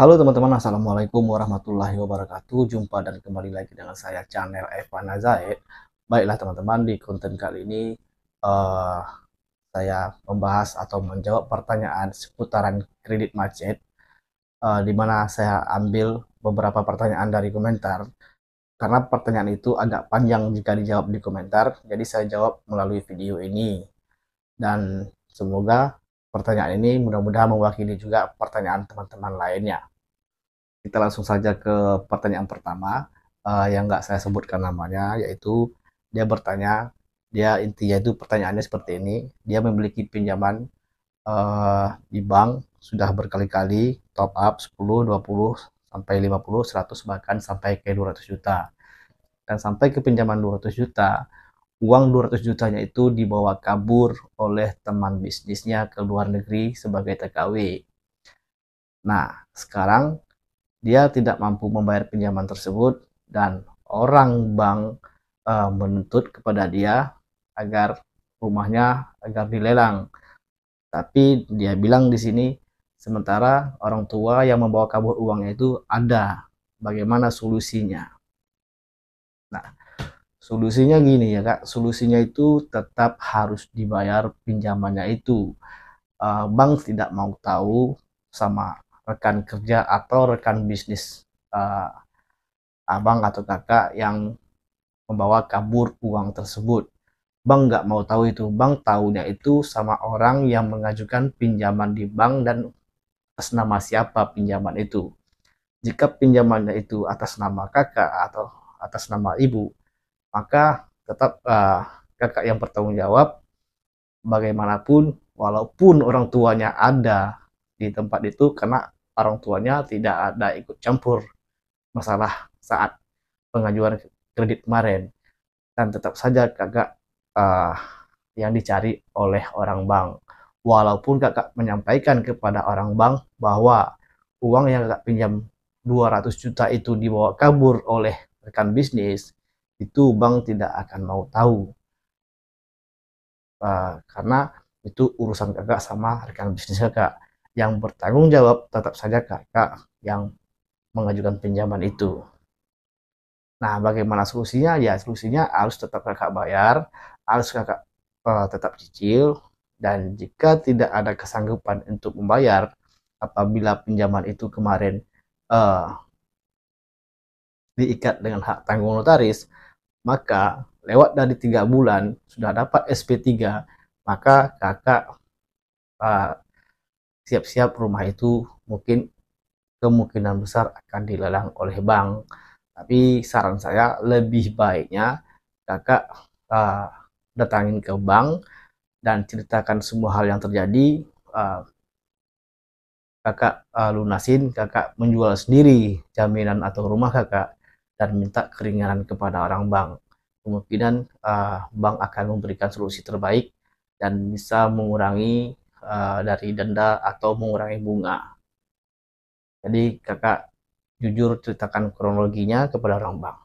Halo teman-teman, Assalamualaikum warahmatullahi wabarakatuh. Jumpa dan kembali lagi dengan saya channel Evan Zaid. Baiklah teman-teman, di konten kali ini uh, saya membahas atau menjawab pertanyaan seputaran kredit macet. Uh, di mana saya ambil beberapa pertanyaan dari komentar. Karena pertanyaan itu agak panjang jika dijawab di komentar, jadi saya jawab melalui video ini. Dan semoga pertanyaan ini mudah-mudahan mewakili juga pertanyaan teman-teman lainnya kita langsung saja ke pertanyaan pertama uh, yang nggak saya sebutkan namanya yaitu dia bertanya dia intinya itu pertanyaannya seperti ini dia memiliki pinjaman uh, di bank sudah berkali-kali top up 10 20 sampai 50 100 bahkan sampai ke 200 juta dan sampai ke pinjaman 200 juta uang 200 jutanya itu dibawa kabur oleh teman bisnisnya ke luar negeri sebagai TKW nah sekarang dia tidak mampu membayar pinjaman tersebut dan orang bank e, menuntut kepada dia agar rumahnya agar dilelang. Tapi dia bilang di sini sementara orang tua yang membawa kabur uangnya itu ada. Bagaimana solusinya? Nah, solusinya gini ya Kak, solusinya itu tetap harus dibayar pinjamannya itu. E, bank tidak mau tahu sama rekan kerja atau rekan bisnis uh, abang atau kakak yang membawa kabur uang tersebut. bang nggak mau tahu itu. bang tahunya itu sama orang yang mengajukan pinjaman di bank dan atas nama siapa pinjaman itu. Jika pinjamannya itu atas nama kakak atau atas nama ibu, maka tetap uh, kakak yang bertanggung jawab bagaimanapun walaupun orang tuanya ada di tempat itu karena orang tuanya tidak ada ikut campur masalah saat pengajuan kredit kemarin dan tetap saja kakak uh, yang dicari oleh orang bank walaupun kakak menyampaikan kepada orang bank bahwa uang yang kakak pinjam 200 juta itu dibawa kabur oleh rekan bisnis itu bank tidak akan mau tahu uh, karena itu urusan kakak sama rekan bisnis kakak yang bertanggung jawab tetap saja kakak yang mengajukan pinjaman itu. Nah, bagaimana solusinya? Ya, solusinya harus tetap kakak bayar, harus kakak uh, tetap cicil, dan jika tidak ada kesanggupan untuk membayar, apabila pinjaman itu kemarin uh, diikat dengan hak tanggung notaris, maka lewat dari tiga bulan sudah dapat SP3, maka kakak uh, siap-siap rumah itu mungkin kemungkinan besar akan dilelang oleh bank. Tapi saran saya lebih baiknya kakak uh, datangin ke bank dan ceritakan semua hal yang terjadi. Uh, kakak uh, lunasin, kakak menjual sendiri jaminan atau rumah kakak dan minta keringanan kepada orang bank. Kemungkinan uh, bank akan memberikan solusi terbaik dan bisa mengurangi Eh, dari denda atau mengurangi bunga. Jadi kakak jujur ceritakan kronologinya kepada orang bank.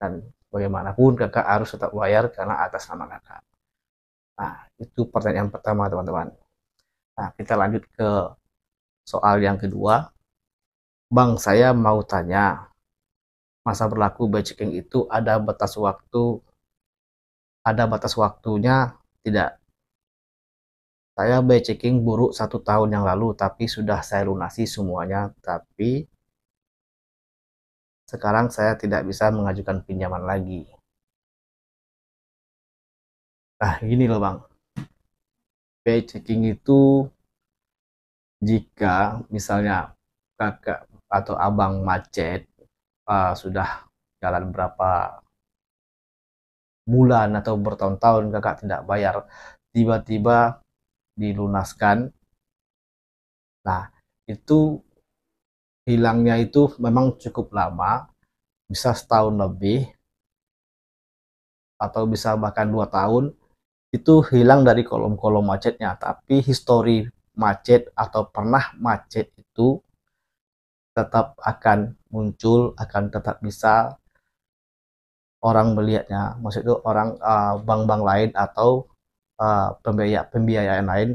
Dan bagaimanapun kakak harus tetap bayar karena atas nama kakak. Nah, itu pertanyaan pertama teman-teman. Nah, kita lanjut ke soal yang kedua. Bang, saya mau tanya, masa berlaku batching itu ada batas waktu, ada batas waktunya tidak? Saya bayar checking buruk satu tahun yang lalu, tapi sudah saya lunasi semuanya. Tapi sekarang saya tidak bisa mengajukan pinjaman lagi. Nah, gini loh Bang. Bayar checking itu jika misalnya kakak atau abang macet uh, sudah jalan berapa bulan atau bertahun-tahun kakak tidak bayar, tiba-tiba dilunaskan. Nah, itu hilangnya itu memang cukup lama, bisa setahun lebih, atau bisa bahkan dua tahun, itu hilang dari kolom-kolom macetnya. Tapi histori macet atau pernah macet itu tetap akan muncul, akan tetap bisa orang melihatnya. Maksudnya orang eh, bank-bank uh, lain atau Eh, pembiaya pembiayaan lain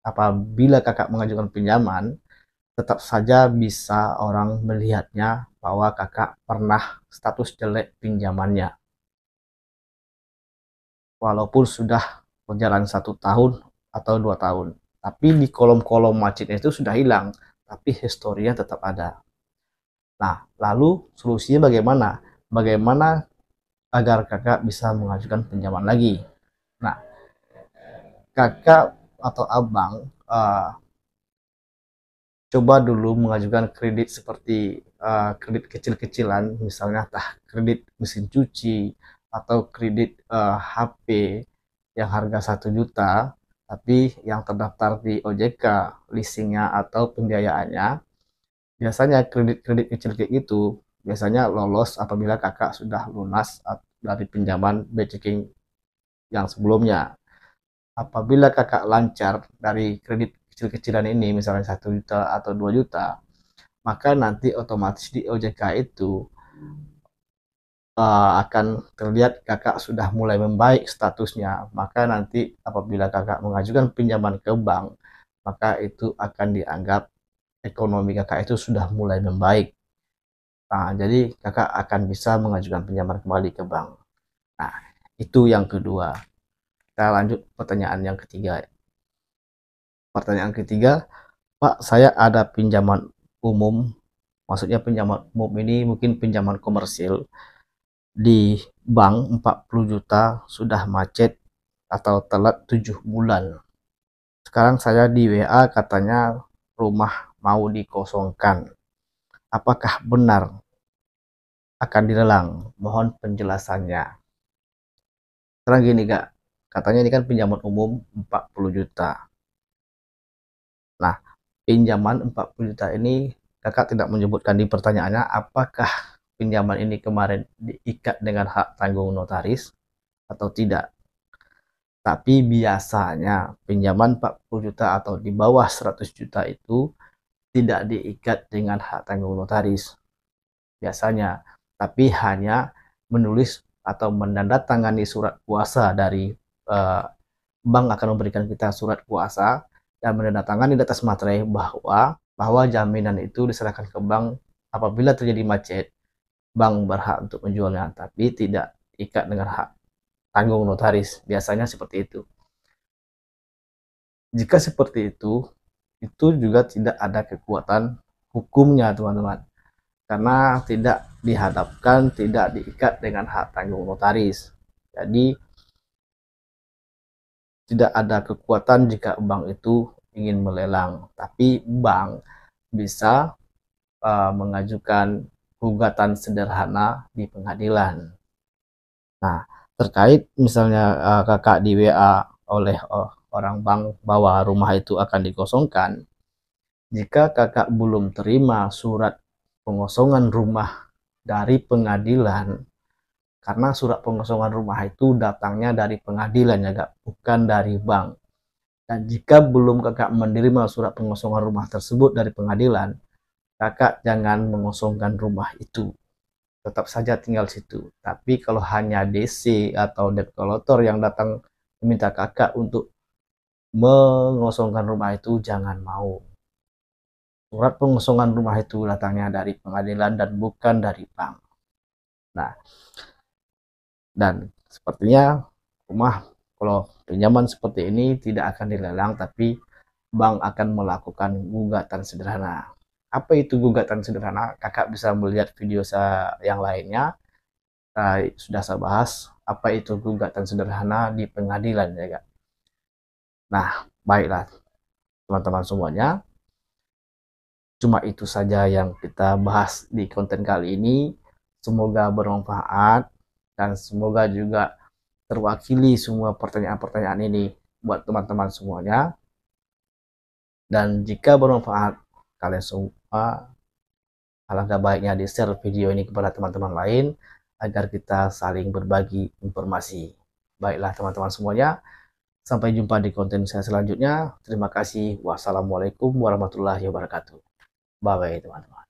apabila kakak mengajukan pinjaman tetap saja bisa orang melihatnya bahwa kakak pernah status jelek pinjamannya walaupun sudah berjalan satu tahun atau dua tahun tapi di kolom-kolom macet itu sudah hilang tapi historinya tetap ada nah lalu solusinya bagaimana bagaimana agar kakak bisa mengajukan pinjaman lagi nah kakak atau abang uh, coba dulu mengajukan kredit seperti uh, kredit kecil-kecilan misalnya tah kredit mesin cuci atau kredit uh, eh, HP yang harga satu juta tapi yang terdaftar di OJK leasingnya atau pembiayaannya biasanya kredit-kredit kecil kayak itu biasanya lolos apabila kakak sudah lunas dari pinjaman backchecking yang sebelumnya apabila kakak lancar dari kredit kecil-kecilan ini misalnya satu juta atau 2 juta maka nanti otomatis di OJK itu uh, akan terlihat kakak sudah mulai membaik statusnya maka nanti apabila kakak mengajukan pinjaman ke bank maka itu akan dianggap ekonomi kakak itu sudah mulai membaik nah, jadi kakak akan bisa mengajukan pinjaman kembali ke bank nah itu yang kedua kita lanjut pertanyaan yang ketiga. Pertanyaan ketiga, Pak, saya ada pinjaman umum. Maksudnya pinjaman umum ini mungkin pinjaman komersil di bank 40 juta sudah macet atau telat 7 bulan. Sekarang saya di WA katanya rumah mau dikosongkan. Apakah benar akan dilelang? Mohon penjelasannya. Sekarang gini gak Katanya ini kan pinjaman umum 40 juta. Nah, pinjaman 40 juta ini kakak tidak menyebutkan di pertanyaannya apakah pinjaman ini kemarin diikat dengan hak tanggung notaris atau tidak. Tapi biasanya pinjaman 40 juta atau di bawah 100 juta itu tidak diikat dengan hak tanggung notaris. Biasanya, tapi hanya menulis atau menandatangani surat kuasa dari uh, bank akan memberikan kita surat kuasa dan menandatangani di atas materai bahwa bahwa jaminan itu diserahkan ke bank apabila terjadi macet bank berhak untuk menjualnya tapi tidak ikat dengan hak tanggung notaris biasanya seperti itu jika seperti itu itu juga tidak ada kekuatan hukumnya teman-teman karena tidak dihadapkan tidak diikat dengan hak tanggung notaris jadi tidak ada kekuatan jika bank itu ingin melelang, tapi bank bisa uh, mengajukan gugatan sederhana di pengadilan. Nah, terkait misalnya uh, kakak di WA oleh uh, orang bank bahwa rumah itu akan dikosongkan, jika kakak belum terima surat pengosongan rumah dari pengadilan, karena surat pengosongan rumah itu datangnya dari pengadilan ya kak, bukan dari bank. Dan jika belum kakak menerima surat pengosongan rumah tersebut dari pengadilan, kakak jangan mengosongkan rumah itu. Tetap saja tinggal situ. Tapi kalau hanya DC atau debt collector yang datang meminta kakak untuk mengosongkan rumah itu, jangan mau. Surat pengosongan rumah itu datangnya dari pengadilan dan bukan dari bank. Nah, dan sepertinya rumah kalau pinjaman seperti ini tidak akan dilelang tapi bank akan melakukan gugatan sederhana apa itu gugatan sederhana kakak bisa melihat video saya yang lainnya nah, sudah saya bahas apa itu gugatan sederhana di pengadilan ya kak nah baiklah teman-teman semuanya cuma itu saja yang kita bahas di konten kali ini semoga bermanfaat dan semoga juga terwakili semua pertanyaan-pertanyaan ini buat teman-teman semuanya dan jika bermanfaat kalian semua alangkah baiknya di share video ini kepada teman-teman lain agar kita saling berbagi informasi baiklah teman-teman semuanya sampai jumpa di konten saya selanjutnya terima kasih wassalamualaikum warahmatullahi wabarakatuh bye bye teman-teman